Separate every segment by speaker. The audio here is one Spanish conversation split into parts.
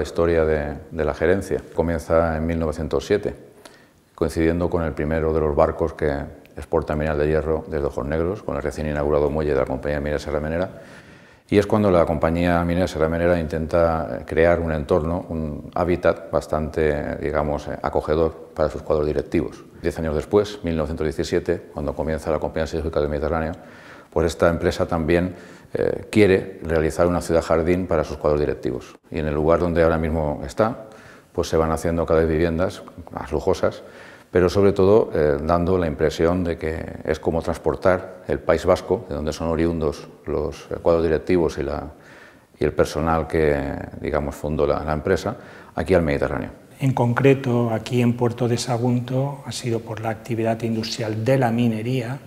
Speaker 1: la historia de, la gerencia. Comienza en 1907, coincidiendo con el primero de los barcos que exporta mineral de hierro desde Ojos Negros, con el recién inaugurado muelle de la compañía Minera Serra Menera. Y es cuando la compañía Minera Serra Menera intenta eh, crear un entorno, un hábitat bastante, digamos, eh, acogedor para sus cuadros directivos. Diez años después, 1917, cuando comienza la Compañía Siderúrgica del Mediterráneo, pues esta empresa también eh, quiere realizar una ciudad jardín para sus cuadros directivos. Y en el lugar donde ahora mismo está, pues se van haciendo cada vez viviendas más lujosas, pero sobre todo eh, dando la impresión de que es como transportar el País Vasco, de donde son oriundos los eh, cuadros directivos y, el personal que, digamos, fundó la, la empresa, aquí al Mediterráneo.
Speaker 2: En concreto, aquí en Puerto de Sagunto ha sido por la actividad industrial de la minería,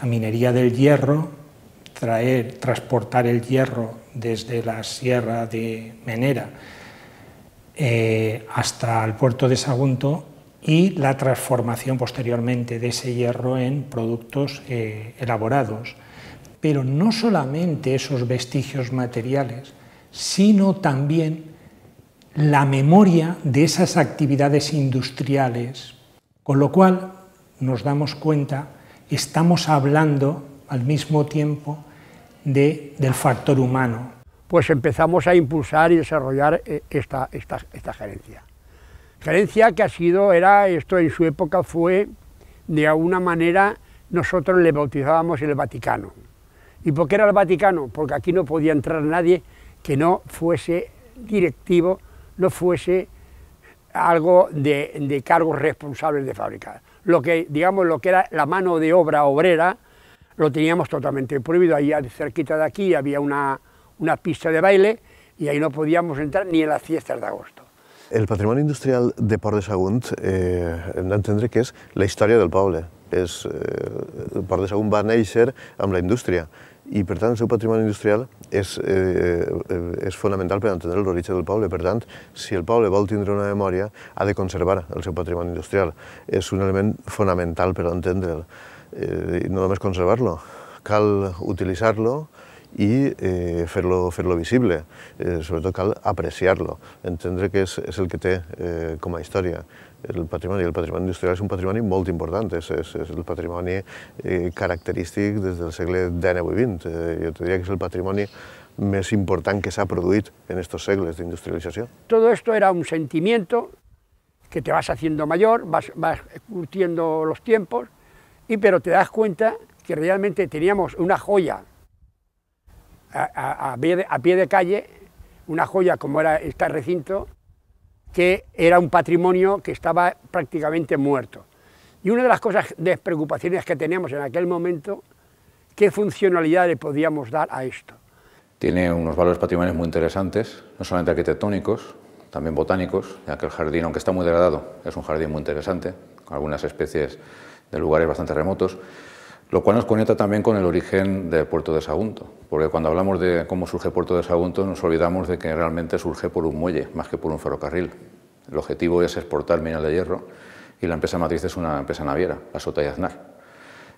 Speaker 2: la minería del hierro, traer, transportar el hierro desde la sierra de Menera eh, hasta el puerto de Sagunto y la transformación posteriormente de ese hierro en productos eh, elaborados. Pero no solamente esos vestigios materiales, sino también la memoria de esas actividades industriales, con lo cual nos damos cuenta estamos hablando al mismo tiempo de, del factor humano.
Speaker 3: Pues empezamos a impulsar y desarrollar eh, esta, esta, gerencia. Gerencia que ha sido, era esto en su época fue, de alguna manera, nosotros le bautizábamos el Vaticano. ¿Y por qué era el Vaticano? Porque aquí no podía entrar nadie que no fuese directivo, no fuese algo de, de cargos responsables de fábrica lo que, digamos, lo que era la mano de obra obrera, lo teníamos totalmente prohibido. Ahí cerquita de aquí había una, una pista de baile y ahí no podíamos entrar ni en las fiestas de agosto.
Speaker 4: El patrimonio industrial de Port de Sagunt eh, que es la historia del pueblo. es eh, Port de Sagunt va néixer amb la industria. i per tant el seu patrimoni industrial és, eh, eh, és fonamental per entendre l'origen del poble. Per tant, si el poble vol tindre una memòria, ha de conservar el seu patrimoni industrial. És un element fonamental per entendre'l. Eh, no només conservar-lo, cal utilitzar-lo i eh, fer-lo fer visible. Eh, sobretot cal apreciar-lo, entendre que és, és el que té eh, com a història. el patrimonio El industrial es un patrimonio muy importante, es el patrimonio eh, característico desde eh, el del de XIX i XX. te que es el patrimonio más importante que se ha producido en estos siglos de industrialización.
Speaker 3: Todo esto era un sentimiento que te vas haciendo mayor, vas, curtiendo los tiempos, y pero te das cuenta que realmente teníamos una joya a, a, a pie de calle, una joya como era este recinto, que era un patrimonio que estaba prácticamente muerto. Y una de las cosas, de preocupaciones que teníamos en aquel momento, ¿qué funcionalidad le podíamos dar a esto?
Speaker 1: Tiene unos valores patrimoniales muy interesantes, no solamente arquitectónicos, también botánicos, ya que el jardín, aunque está muy degradado, es un jardín muy interesante, con algunas especies de lugares bastante remotos lo cual nos conecta también con el origen de Puerto de Sagunto, porque cuando hablamos de cómo surge Puerto de Sagunto nos olvidamos de que realmente surge por un muelle más que por un ferrocarril. El objetivo es exportar mineral de hierro y la empresa matriz es una empresa naviera, la Sota y Aznar.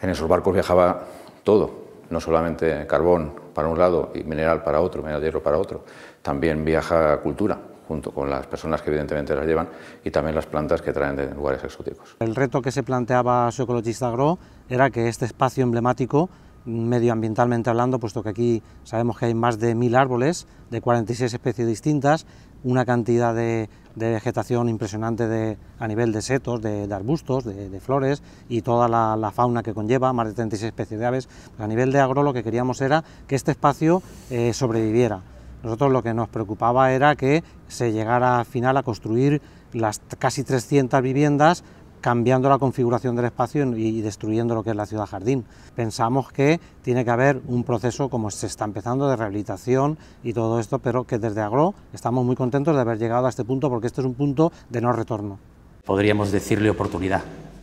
Speaker 1: En esos barcos viajaba todo, no solamente carbón para un lado y mineral para otro, mineral de hierro para otro, también viaja cultura, junto con las personas que evidentemente las llevan y también las plantas que traen de lugares exóticos.
Speaker 5: El reto que se planteaba su ecologista Agro era que este espacio emblemático medioambientalmente hablando, puesto que aquí sabemos que hay más de mil árboles, de 46 especies distintas, una cantidad de, vegetación impresionante a nivel de setos, de, arbustos, de, flores y toda la, fauna que conlleva, más de 36 especies de aves. a nivel de agro lo que queríamos era que este espacio eh, sobreviviera. Nosotros lo que nos preocupaba era que se llegara al final a construir las casi 300 viviendas cambiando la configuración del espacio y destruyendo lo que es la ciudad jardín. Pensamos que tiene que haber un proceso como se está empezando de rehabilitación y todo esto, pero que desde Agro estamos muy contentos de haber llegado a este punto porque este es un punto de no retorno. Podríamos decirle oportunidad,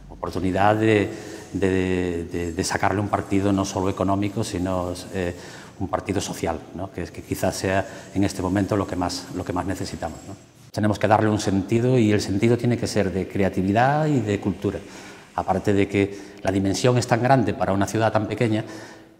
Speaker 5: oportunidad de, sacarle un partido no solo económico, sino... Eh, un partido social, ¿no? que, que, quizás sea en este momento lo que más, lo que más necesitamos. Tenemos que darle un sentido y el sentido tiene que ser de creatividad y de cultura. Aparte de que la dimensión es tan grande para una ciudad tan pequeña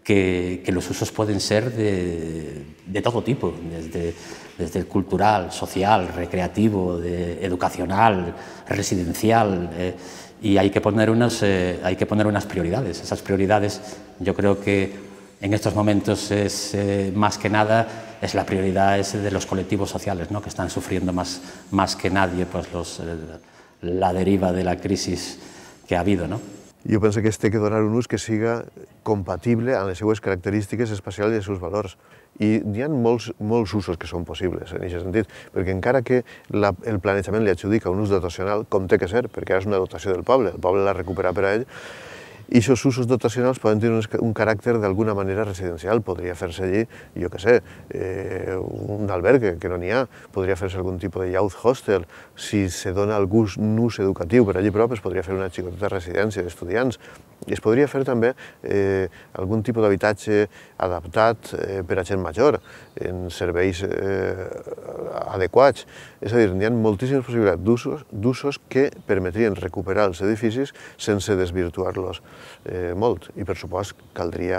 Speaker 5: que, los usos pueden ser de, todo tipo, desde, desde, el cultural, social, recreativo, de, educacional, residencial. Eh, y hay que, poner unas, eh, hay que poner unas prioridades. Esas prioridades yo creo que en estos momentos es eh, más que nada es la prioridad es de los colectivos sociales ¿no? que están sufriendo más, más que nadie pues los, eh, la deriva de la crisis que ha habido. ¿no?
Speaker 4: Jo penso que es té que donar un ús que siga compatible amb les seues característiques especials i els seus valors. I hi ha molts, molts usos que són possibles en aquest sentit, perquè encara que la, el planejament li adjudica un ús dotacional, com té que ser, perquè ara és una dotació del poble, el poble la recupera per a ell, i aquests usos dotacionals poden tenir un caràcter d'alguna manera residencial. Podria fer-se allí, jo què sé, eh, un alberg, que no n'hi ha, podria fer-se algun tipus de youth hostel. Si se dona gust nus educatiu per allí prop, es podria fer una xicoteta residència d'estudiants. I Es podria fer també eh, algun tipus d'habitatge adaptat eh, per a gent major, en serveis eh, adequats. És a dir, n'hi ha moltíssimes possibilitats d'usos que permetrien recuperar els edificis sense desvirtuar-los. eh, molt i, per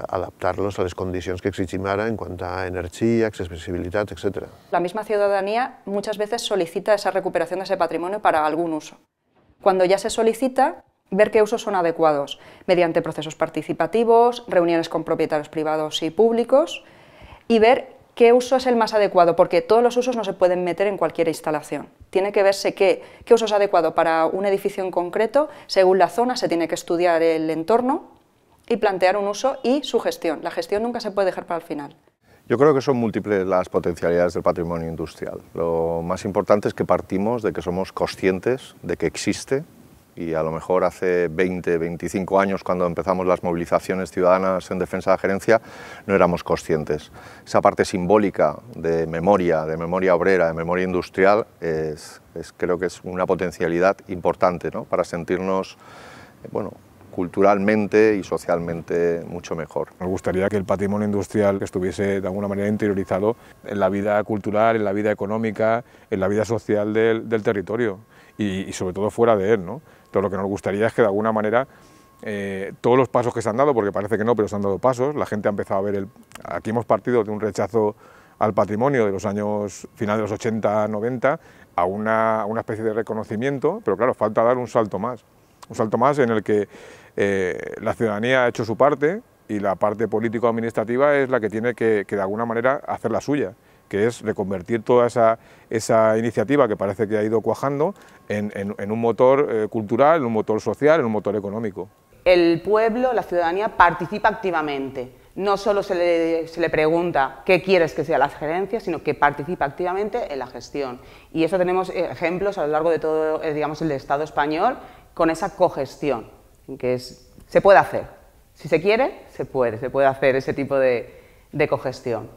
Speaker 4: adaptarlos a las condiciones que exigim en cuanto a energía, accesibilidad, etc. La misma ciudadanía muchas veces solicita esa recuperación de ese patrimonio para algún uso. Cuando ya se solicita, ver qué usos son adecuados, mediante procesos participativos, reuniones con propietarios privados y públicos, y ver ¿Qué uso es el más adecuado? Porque todos los usos no se pueden meter en cualquier instalación. Tiene que verse qué, uso es adecuado para un edificio en concreto. Según la zona se tiene que estudiar el entorno y plantear un uso y su gestión. La gestión nunca se puede dejar para el final.
Speaker 6: Yo creo que son múltiples las potencialidades del patrimonio industrial. Lo más importante es que partimos de que somos conscientes de que existe, y a lo mejor hace 20, 25 años cuando empezamos las movilizaciones ciudadanas en defensa de la gerencia no éramos conscientes. Esa parte simbólica de memoria, de memoria obrera, de memoria industrial, es, creo que es una potencialidad importante ¿no? para sentirnos bueno, culturalmente y socialmente mucho mejor. Nos gustaría que el patrimonio industrial estuviese de alguna manera interiorizado en la vida cultural, en la vida económica, en la vida social del, del territorio y, sobre todo fuera de él. ¿no? lo que nos gustaría es que de alguna manera eh, todos los pasos que se han dado, porque parece que no, pero se han dado pasos, la gente ha empezado a ver, el, aquí hemos partido de un rechazo al patrimonio de los años finales de los 80, 90, a una, especie de reconocimiento, pero claro, falta dar un salto más, un salto más en el que eh, la ciudadanía ha hecho su parte y la parte político-administrativa es la que tiene que de alguna manera hacer la suya que es reconvertir toda esa, esa iniciativa que parece que ha ido cuajando en, en, un motor eh, cultural, en un motor social, en un motor económico.
Speaker 5: El pueblo, la ciudadanía, participa activamente. No solo se le, se le pregunta qué quieres que sea la gerencia, sino que participa activamente en la gestión. Y eso tenemos eh, ejemplos a lo largo de todo, eh, digamos, el Estado español con esa cogestión, que es, se puede hacer. Si se quiere, se puede, se puede hacer ese tipo de, de cogestión.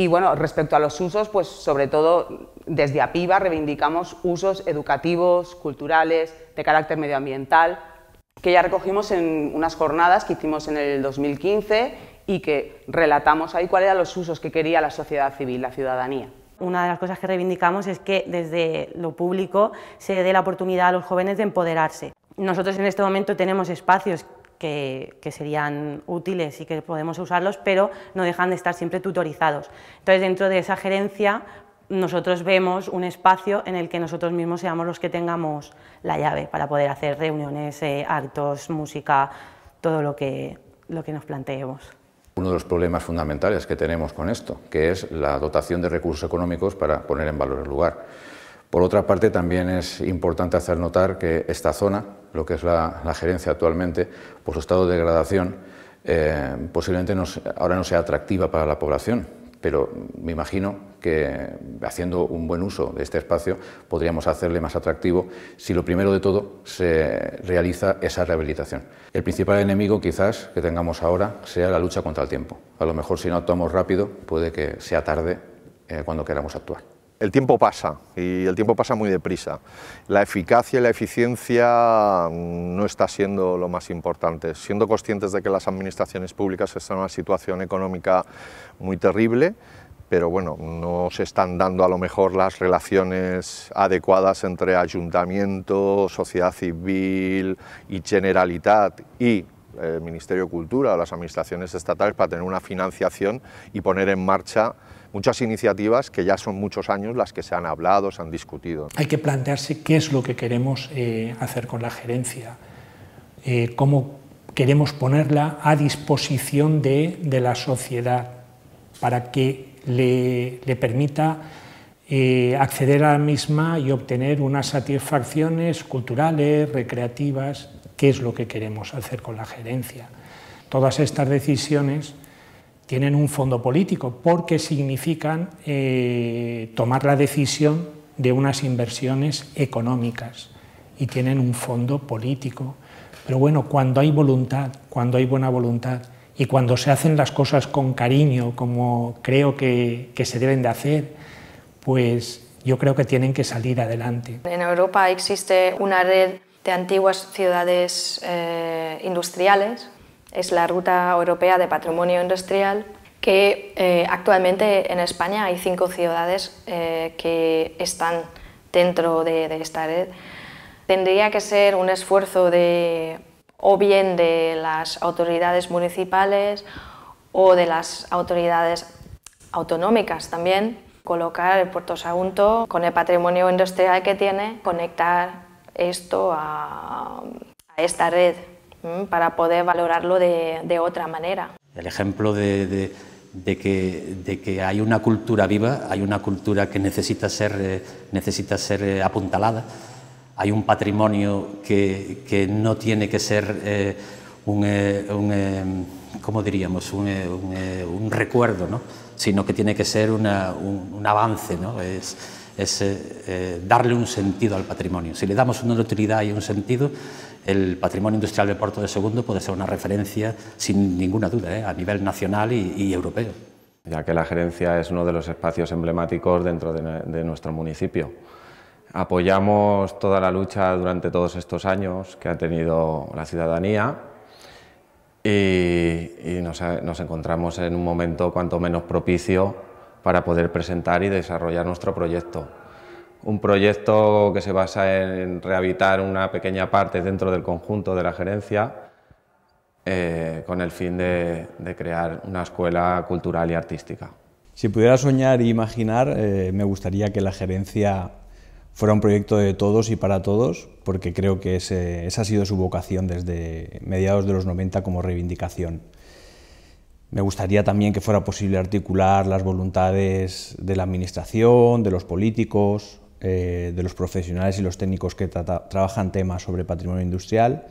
Speaker 5: Y bueno, respecto a los usos, pues sobre todo desde APIVA reivindicamos usos educativos, culturales, de carácter medioambiental, que ya recogimos en unas jornadas que hicimos en el 2015 y que relatamos ahí cuáles eran los usos que quería la sociedad civil, la ciudadanía. Una de las cosas que reivindicamos es que desde lo público se dé la oportunidad a los jóvenes de empoderarse. Nosotros en este momento tenemos espacios que, serían útiles y que podemos usarlos, pero no dejan de estar siempre tutorizados. Entonces, dentro de esa gerencia, nosotros vemos un espacio en el que nosotros mismos seamos los que tengamos la llave para poder hacer reuniones, eh, actos, música, todo lo que, lo que nos planteemos
Speaker 1: uno de los problemas fundamentales que tenemos con esto, que es la dotación de recursos económicos para poner en valor el lugar. Por otra parte, también es importante hacer notar que esta zona, lo que es la, gerencia actualmente, por su estado de degradación, eh, posiblemente ahora no sea atractiva para la población, pero me imagino que haciendo un buen uso de este espacio podríamos hacerle más atractivo si lo primero de todo se realiza esa rehabilitación. El principal enemigo quizás que tengamos ahora sea la lucha contra el tiempo. A lo mejor si no actuamos rápido puede que sea tarde
Speaker 6: eh, cuando queramos actuar el tiempo pasa y el tiempo pasa muy deprisa. La eficacia y la eficiencia mm, no está siendo lo más importante. Siendo conscientes de que las administraciones públicas están en una situación económica muy terrible, pero bueno, no se están dando a lo mejor las relaciones adecuadas entre ayuntamiento, sociedad civil y generalitat y el Ministerio de Cultura o las administraciones estatales para tener una financiación y poner en marcha muchas iniciativas que ya son muchos años las que se han hablado, se han discutido.
Speaker 2: Hay que plantearse qué es lo que queremos eh, hacer con la gerencia, eh, cómo queremos ponerla a disposición de, la sociedad para que le, permita eh, acceder a la misma y obtener unas satisfacciones culturales, recreativas, qué es lo que queremos hacer con la gerencia. Todas estas decisiones tienen un fondo político porque significan eh, tomar la decisión de unas inversiones económicas y tienen un fondo político. Pero bueno, cuando hay voluntad, cuando hay buena voluntad y cuando se hacen las cosas con cariño, como creo que, que se deben de hacer, pues yo creo que tienen que salir adelante.
Speaker 7: En Europa existe una red de antiguas ciudades eh, industriales. Es la Ruta Europea de Patrimonio Industrial, que eh, actualmente en España hay cinco ciudades eh, que están dentro de, esta red. Tendría que ser un esfuerzo de o bien de las autoridades municipales o de las autoridades autonómicas también, colocar el puerto Sagunto con el patrimonio industrial que tiene, conectar esto a, esta red para poder valorarlo de, otra manera.
Speaker 5: El ejemplo de, que, de que hay una cultura viva, hay una cultura que necesita ser, eh, necesita ser eh, apuntalada, hay un patrimonio que, no tiene que ser eh, un, diríamos?, un, un, recuerdo, ¿no? sino que tiene que ser un, avance. ¿no? Es, es eh, darle un sentido al patrimonio. Si le damos una utilidad y un sentido, el patrimonio industrial de puerto de Segundo puede ser una referencia, sin ninguna duda, eh, a nivel nacional y, europeo. Ya que la gerencia es uno de los espacios
Speaker 7: emblemáticos dentro de, nuestro municipio. Apoyamos toda la lucha durante todos estos años que ha tenido la ciudadanía y, nos, nos encontramos en un momento cuanto menos propicio para poder presentar y desarrollar nuestro proyecto. Un proyecto que se basa en rehabilitar una pequeña parte dentro del conjunto de la gerencia eh, con el fin de, crear una escuela cultural y artística. Si pudiera soñar e imaginar, eh, me gustaría que la gerencia fuera un proyecto de todos y para todos, porque creo que esa ha sido su vocación desde mediados de los 90 como reivindicación. Me gustaría también que fuera posible articular las voluntades de la Administración, de los políticos, eh, de los profesionales y los técnicos que trabajan temas sobre patrimonio industrial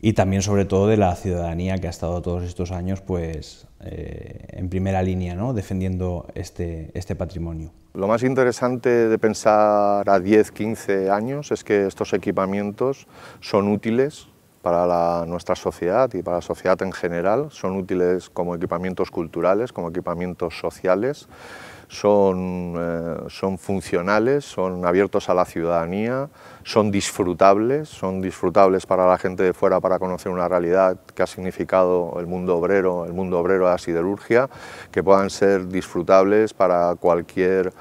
Speaker 7: y también sobre todo de la ciudadanía que ha estado todos estos años pues, eh, en primera línea defendiendo este, este patrimonio.
Speaker 6: Lo más interesante de pensar a 10, 15 años es que estos equipamientos son útiles para nuestra sociedad y para la sociedad en general, son útiles como equipamientos culturales, como equipamientos sociales, son, eh, son funcionales, son abiertos a la ciudadanía, son disfrutables, son disfrutables para la gente de fuera para conocer una realidad que ha significado el mundo obrero, el mundo obrero de la siderurgia, que puedan ser disfrutables para cualquier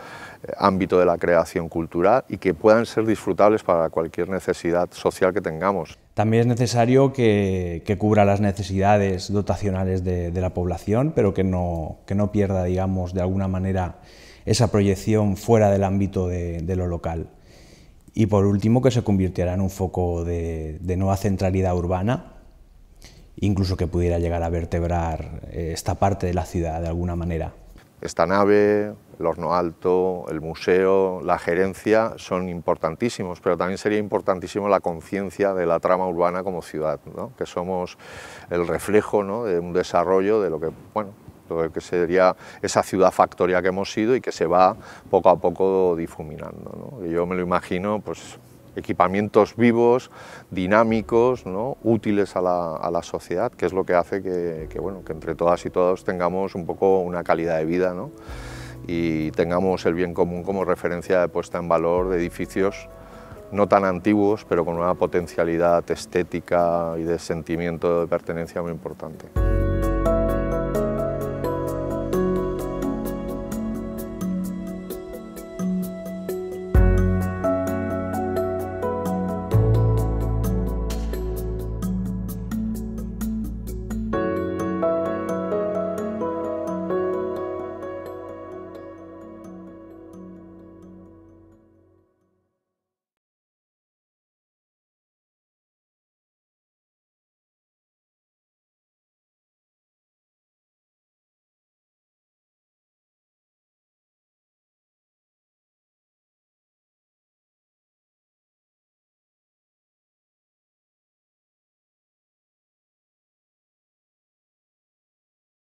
Speaker 6: ámbito de la creación cultural y que puedan ser disfrutables para cualquier necesidad social que tengamos.
Speaker 7: También es necesario que, cubra las necesidades dotacionales de, la población, pero que no, pierda, digamos, de alguna manera esa proyección fuera del ámbito de, lo local. Y por último, que se convirtiera en un foco de, de nueva centralidad urbana, incluso que pudiera llegar a vertebrar eh, esta parte de la ciudad de alguna manera.
Speaker 6: Esta nave, el horno alto, el museo, la gerencia son importantísimos, pero también sería importantísimo la conciencia de la trama urbana como ciudad, ¿no? que somos el reflejo de un desarrollo de lo que, bueno, lo que sería esa ciudad factoria que hemos sido y que se va poco a poco difuminando. ¿no? Yo me lo imagino pues, equipamientos vivos, dinámicos, útiles a la, sociedad, que es lo que hace que, entre todas y todos tengamos un poco una calidad de vida y tengamos el bien común como referencia de puesta en valor de edificios no tan antiguos, pero con una potencialidad estética y de sentimiento de pertenencia muy importante.